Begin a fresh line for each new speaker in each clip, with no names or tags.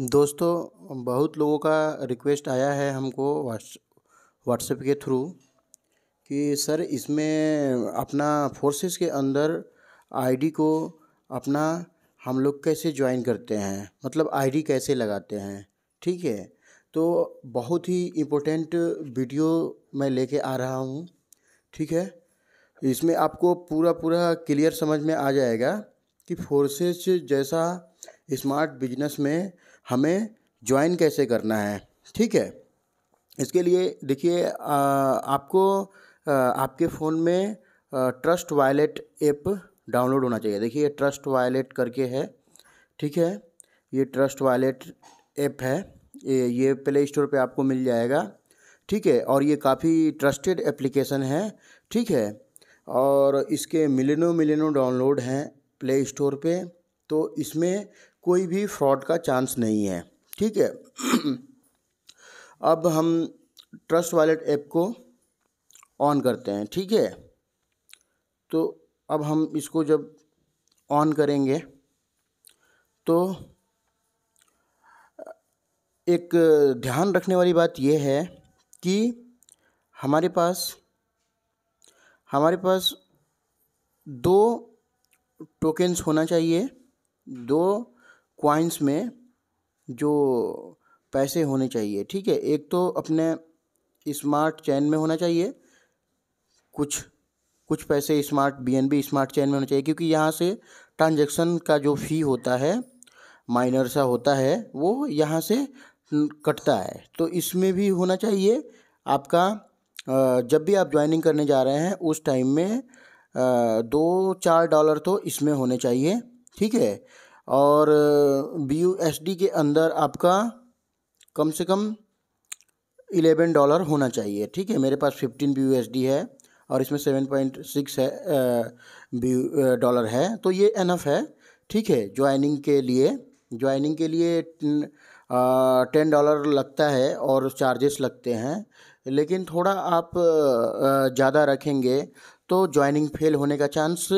दोस्तों बहुत लोगों का रिक्वेस्ट आया है हमको व्हाट्सएप के थ्रू कि सर इसमें अपना फोर्सेस के अंदर आईडी को अपना हम लोग कैसे ज्वाइन करते हैं मतलब आईडी कैसे लगाते हैं ठीक है तो बहुत ही इम्पोर्टेंट वीडियो मैं लेके आ रहा हूँ ठीक है इसमें आपको पूरा पूरा क्लियर समझ में आ जाएगा कि फोर्सेस जैसा स्मार्ट बिजनेस में हमें ज्वाइन कैसे करना है ठीक है इसके लिए देखिए आपको आपके फ़ोन में ट्रस्ट वायलेट ऐप डाउनलोड होना चाहिए देखिए ट्रस्ट वायलेट करके है ठीक है ये ट्रस्ट वायलेट ऐप है ये ये प्ले स्टोर पे आपको मिल जाएगा ठीक है और ये काफ़ी ट्रस्टेड एप्लीकेशन है ठीक है और इसके मिलियनों मिलियनों डाउनलोड हैं प्ले स्टोर पे तो इसमें कोई भी फ्रॉड का चांस नहीं है ठीक है अब हम ट्रस्ट वॉलेट ऐप को ऑन करते हैं ठीक है तो अब हम इसको जब ऑन करेंगे तो एक ध्यान रखने वाली बात यह है कि हमारे पास हमारे पास दो टोकेंस होना चाहिए दो क्वाइंस में जो पैसे होने चाहिए ठीक है एक तो अपने स्मार्ट चैन में होना चाहिए कुछ कुछ पैसे स्मार्ट बी स्मार्ट चैन में होना चाहिए क्योंकि यहाँ से ट्रांजेक्शन का जो फ़ी होता है माइनर सा होता है वो यहाँ से कटता है तो इसमें भी होना चाहिए आपका जब भी आप ज्वाइनिंग करने जा रहे हैं उस टाइम में दो चार डॉलर तो इसमें होने चाहिए ठीक है और बी यू एस डी के अंदर आपका कम से कम इलेवन डॉलर होना चाहिए ठीक है मेरे पास fifteen B U S D है और इसमें सेवन पॉइंट सिक्स है बी डॉलर है तो ये एनफ है ठीक है ज्वाइनिंग के लिए ज्वाइनिंग के लिए टेन डॉलर लगता है और चार्जेस लगते हैं लेकिन थोड़ा आप ज़्यादा रखेंगे तो ज्वाइनिंग फेल होने का चांस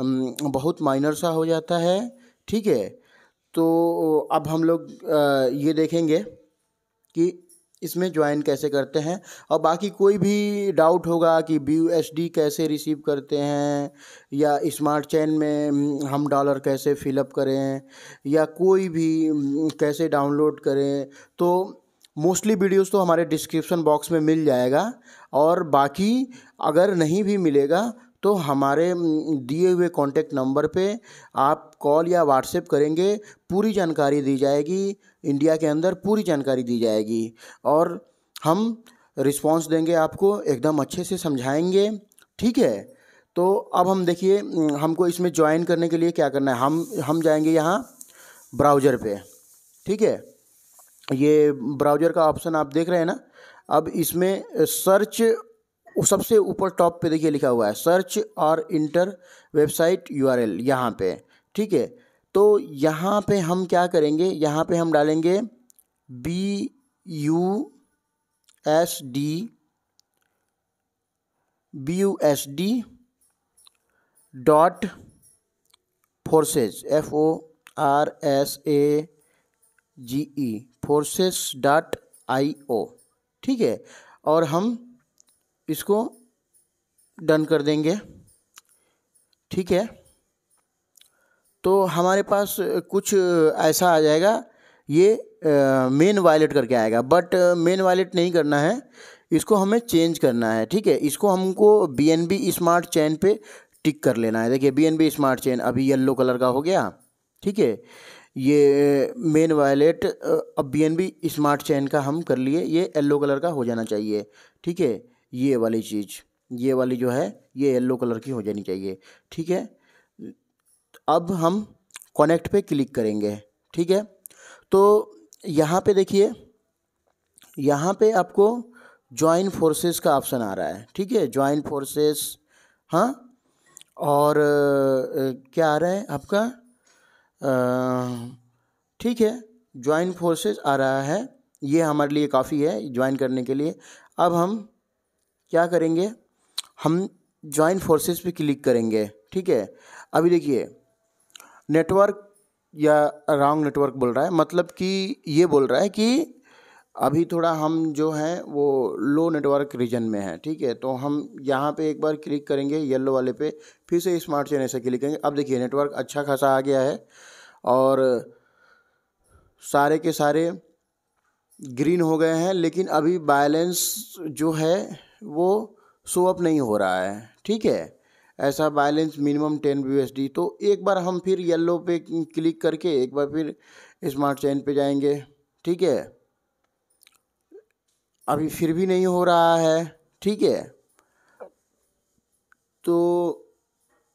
बहुत माइनर सा हो जाता है ठीक है तो अब हम लोग ये देखेंगे कि इसमें ज्वाइन कैसे करते हैं और बाकी कोई भी डाउट होगा कि बी कैसे रिसीव करते हैं या स्मार्ट चैन में हम डॉलर कैसे फिलअप करें या कोई भी कैसे डाउनलोड करें तो मोस्टली वीडियोस तो हमारे डिस्क्रिप्शन बॉक्स में मिल जाएगा और बाकी अगर नहीं भी मिलेगा तो हमारे दिए हुए कॉन्टैक्ट नंबर पे आप कॉल या व्हाट्सएप करेंगे पूरी जानकारी दी जाएगी इंडिया के अंदर पूरी जानकारी दी जाएगी और हम रिस्पांस देंगे आपको एकदम अच्छे से समझाएंगे ठीक है तो अब हम देखिए हमको इसमें ज्वाइन करने के लिए क्या करना है हम हम जाएंगे यहाँ ब्राउज़र पे ठीक है ये ब्राउज़र का ऑप्शन आप देख रहे हैं ना अब इसमें सर्च सबसे ऊपर टॉप पे देखिए लिखा हुआ है सर्च और enter website U R L यहाँ पे ठीक है तो यहाँ पे हम क्या करेंगे यहाँ पे हम डालेंगे B U S D B U S D dot forces F O R S A G E forces dot I O ठीक है और हम इसको डन कर देंगे ठीक है तो हमारे पास कुछ ऐसा आ जाएगा ये मेन वायलेट करके आएगा बट मेन वायलेट नहीं करना है इसको हमें चेंज करना है ठीक है इसको हमको B N B smart chain पे टिक कर लेना है देखिए B N B smart chain अभी येल्लो कलर का हो गया ठीक है ये मेन वायलेट अब B N B smart chain का हम कर लिए ये येल्लो कलर का हो जाना चाहिए ठीक है ये वाली चीज़ ये वाली जो है ये येल्लो कलर की हो जानी चाहिए ठीक है अब हम कनेक्ट पे क्लिक करेंगे ठीक है तो यहाँ पे देखिए यहाँ पे आपको ज्वाइन फोर्सेस का ऑप्शन आ रहा है ठीक है ज्वाइन फोर्सेस हाँ और क्या आ रहा है आपका ठीक है ज्वाइन फोर्सेस आ रहा है ये हमारे लिए काफ़ी है ज्वाइन करने के लिए अब हम क्या करेंगे हम ज्वाइन फोर्सेस पे क्लिक करेंगे ठीक है अभी देखिए नेटवर्क या रॉन्ग नेटवर्क बोल रहा है मतलब कि ये बोल रहा है कि अभी थोड़ा हम जो हैं वो लो नेटवर्क रीजन में हैं ठीक है तो हम यहाँ पे एक बार क्लिक करेंगे येलो वाले पे फिर से स्मार्ट चैन ऐसे क्लिक करेंगे अब देखिए नेटवर्क अच्छा खासा आ गया है और सारे के सारे ग्रीन हो गए हैं लेकिन अभी बैलेंस जो है वो शो अप नहीं हो रहा है ठीक है ऐसा बैलेंस मिनिमम टेन बी तो एक बार हम फिर येलो पे क्लिक करके एक बार फिर स्मार्ट चैन पे जाएंगे ठीक है अभी फिर भी नहीं हो रहा है ठीक है तो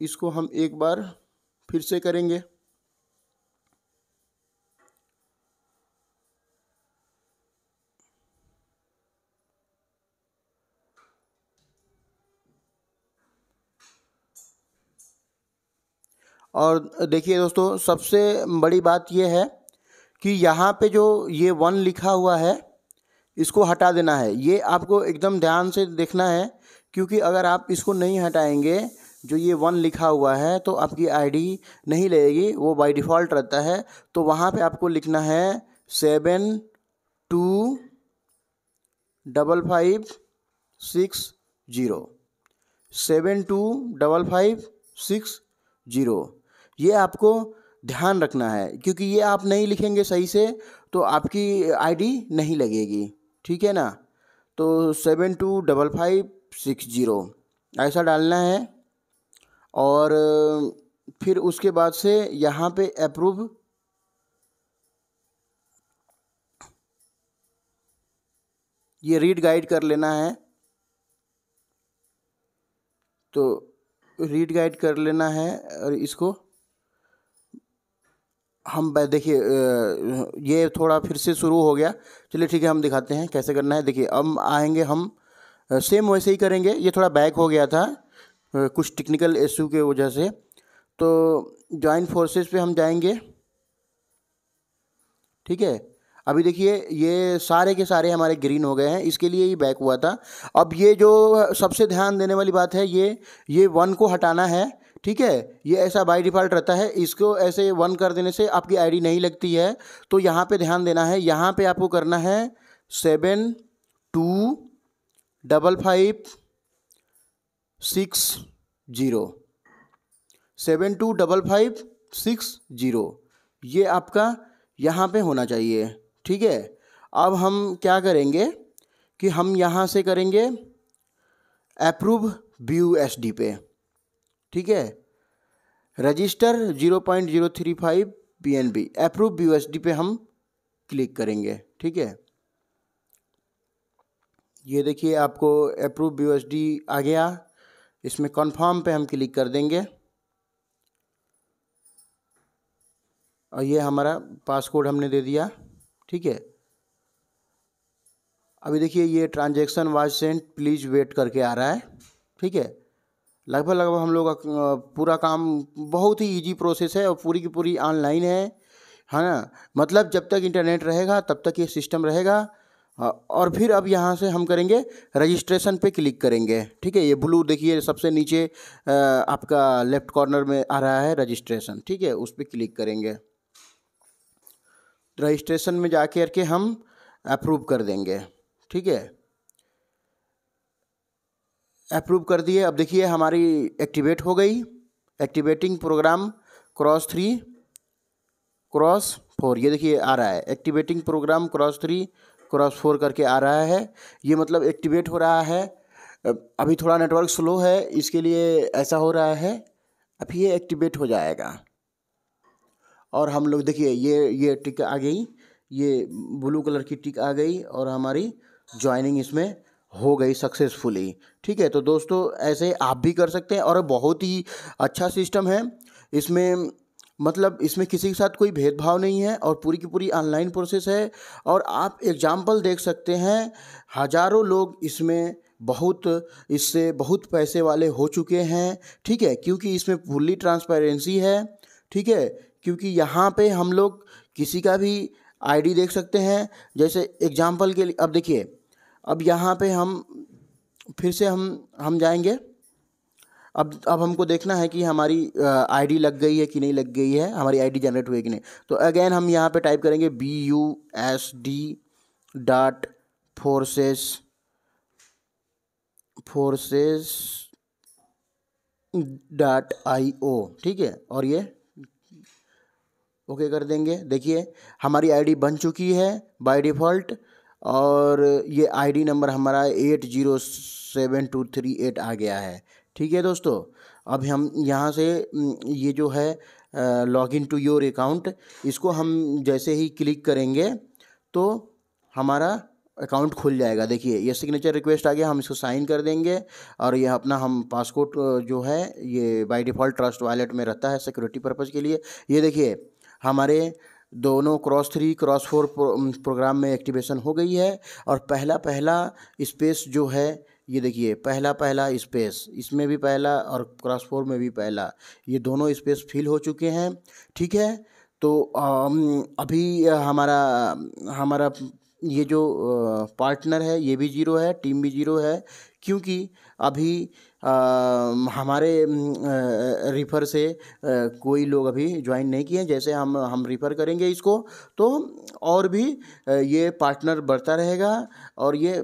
इसको हम एक बार फिर से करेंगे और देखिए दोस्तों सबसे बड़ी बात यह है कि यहाँ पे जो ये वन लिखा हुआ है इसको हटा देना है ये आपको एकदम ध्यान से देखना है क्योंकि अगर आप इसको नहीं हटाएंगे जो ये वन लिखा हुआ है तो आपकी आईडी नहीं लगेगी वो बाय डिफ़ॉल्ट रहता है तो वहाँ पे आपको लिखना है seven two double five six zero seven two double five six zero ये आपको ध्यान रखना है क्योंकि ये आप नहीं लिखेंगे सही से तो आपकी आईडी नहीं लगेगी ठीक है ना तो seven two double five six zero ऐसा डालना है और फिर उसके बाद से यहाँ पे अप्रूव ये रीड गाइड कर लेना है तो रीड गाइड कर लेना है और इसको हम देखिए ये थोड़ा फिर से शुरू हो गया चलिए ठीक है हम दिखाते हैं कैसे करना है देखिए अब आएंगे हम सेम वैसे ही करेंगे ये थोड़ा बैक हो गया था कुछ टेक्निकल इशू के वजह से तो जॉइंट फोर्सेस पे हम जाएंगे ठीक है अभी देखिए ये सारे के सारे हमारे ग्रीन हो गए हैं इसके लिए ही बैक हुआ था अब ये जो सबसे ध्यान देने वाली बात है ये ये वन को हटाना है ठीक है ये ऐसा बाय डिफ़ॉल्ट रहता है इसको ऐसे वन कर देने से आपकी आईडी नहीं लगती है तो यहाँ पे ध्यान देना है यहाँ पे आपको करना है seven two double five six zero seven two double five six zero ये आपका यहाँ पे होना चाहिए ठीक है अब हम क्या करेंगे कि हम यहाँ से करेंगे अप्रूव बी पे ठीक है register zero point zero three five B N B approve B पे हम क्लिक करेंगे ठीक है ये देखिए आपको अप्रूव बी आ गया इसमें कन्फर्म पे हम क्लिक कर देंगे और ये हमारा पासकोड हमने दे दिया ठीक है अभी देखिए ये transaction was sent please wait करके आ रहा है ठीक है लगभग लगभग हम लोग का पूरा काम बहुत ही इजी प्रोसेस है और पूरी की पूरी ऑनलाइन है है ना मतलब जब तक इंटरनेट रहेगा तब तक ये सिस्टम रहेगा और फिर अब यहाँ से हम करेंगे रजिस्ट्रेशन पे क्लिक करेंगे ठीक है ये ब्लू देखिए सबसे नीचे आपका लेफ्ट कॉर्नर में आ रहा है रजिस्ट्रेशन ठीक है उस पर क्लिक करेंगे रजिस्ट्रेशन में जा के हम अप्रूव कर देंगे ठीक है अप्रूव कर दिए अब देखिए हमारी एक्टिवेट हो गई activating program cross three cross four ये देखिए आ रहा है activating program cross three cross four करके आ रहा है ये मतलब एक्टिवेट हो रहा है अभी थोड़ा नेटवर्क स्लो है इसके लिए ऐसा हो रहा है अभी ये एक्टिवेट हो जाएगा और हम लोग देखिए ये ये टिक आ गई ये ब्लू कलर की टिक आ गई और हमारी ज्वाइनिंग इसमें हो गई सक्सेसफुली ठीक है तो दोस्तों ऐसे आप भी कर सकते हैं और बहुत ही अच्छा सिस्टम है इसमें मतलब इसमें किसी के साथ कोई भेदभाव नहीं है और पूरी की पूरी ऑनलाइन प्रोसेस है और आप एग्जाम्पल देख सकते हैं हजारों लोग इसमें बहुत इससे बहुत पैसे वाले हो चुके हैं ठीक है क्योंकि इसमें फुल्ली ट्रांसपेरेंसी है ठीक है क्योंकि यहाँ पे हम लोग किसी का भी आईडी देख सकते हैं जैसे एग्जाम्पल के लिए अब देखिए अब यहाँ पे हम फिर से हम हम जाएंगे अब अब हमको देखना है कि हमारी आईडी लग गई है कि नहीं लग गई है हमारी आईडी जनरेट हुई कि नहीं तो अगेन हम यहाँ पे टाइप करेंगे B U S D dot forces forces dot I O ठीक है और ये ओके कर देंगे देखिए हमारी आईडी बन चुकी है बाय डिफ़ॉल्ट और ये आईडी नंबर हमारा eight zero seven two three eight आ गया है ठीक है दोस्तों अब हम यहाँ से ये जो है log in to your account इसको हम जैसे ही क्लिक करेंगे तो हमारा अकाउंट खुल जाएगा देखिए ये सिग्नेचर रिक्वेस्ट आ गया हम इसको साइन कर देंगे और यह अपना हम पासपोर्ट जो है ये बाय डिफ़ॉल्ट ट्रस्ट वॉलेट में रहता है सिक्योरिटी पर्पज़ के लिए ये देखिए हमारे दोनों cross three cross four program में एक्टिवेशन हो गई है और पहला पहला स्पेस जो है ये देखिए पहला पहला स्पेस इसमें भी पहला और क्रॉस फोर में भी पहला ये दोनों स्पेस फिल हो चुके हैं ठीक है तो अभी हमारा हमारा ये जो पार्टनर है ये भी ज़ीरो है टीम भी ज़ीरो है क्योंकि अभी आ, हमारे रिफ़र से आ, कोई लोग अभी ज्वाइन नहीं किए हैं जैसे हम हम रिफ़र करेंगे इसको तो और भी ये पार्टनर बढ़ता रहेगा और ये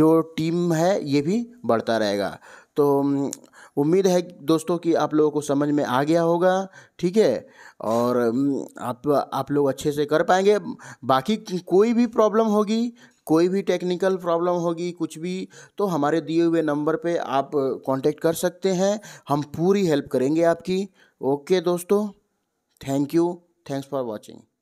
जो टीम है ये भी बढ़ता रहेगा तो उम्मीद है दोस्तों कि आप लोगों को समझ में आ गया होगा ठीक है और आप आप लोग अच्छे से कर पाएंगे बाकी कोई भी प्रॉब्लम होगी कोई भी टेक्निकल प्रॉब्लम होगी कुछ भी तो हमारे दिए हुए नंबर पे आप कांटेक्ट कर सकते हैं हम पूरी हेल्प करेंगे आपकी ओके दोस्तों thank you thanks for watching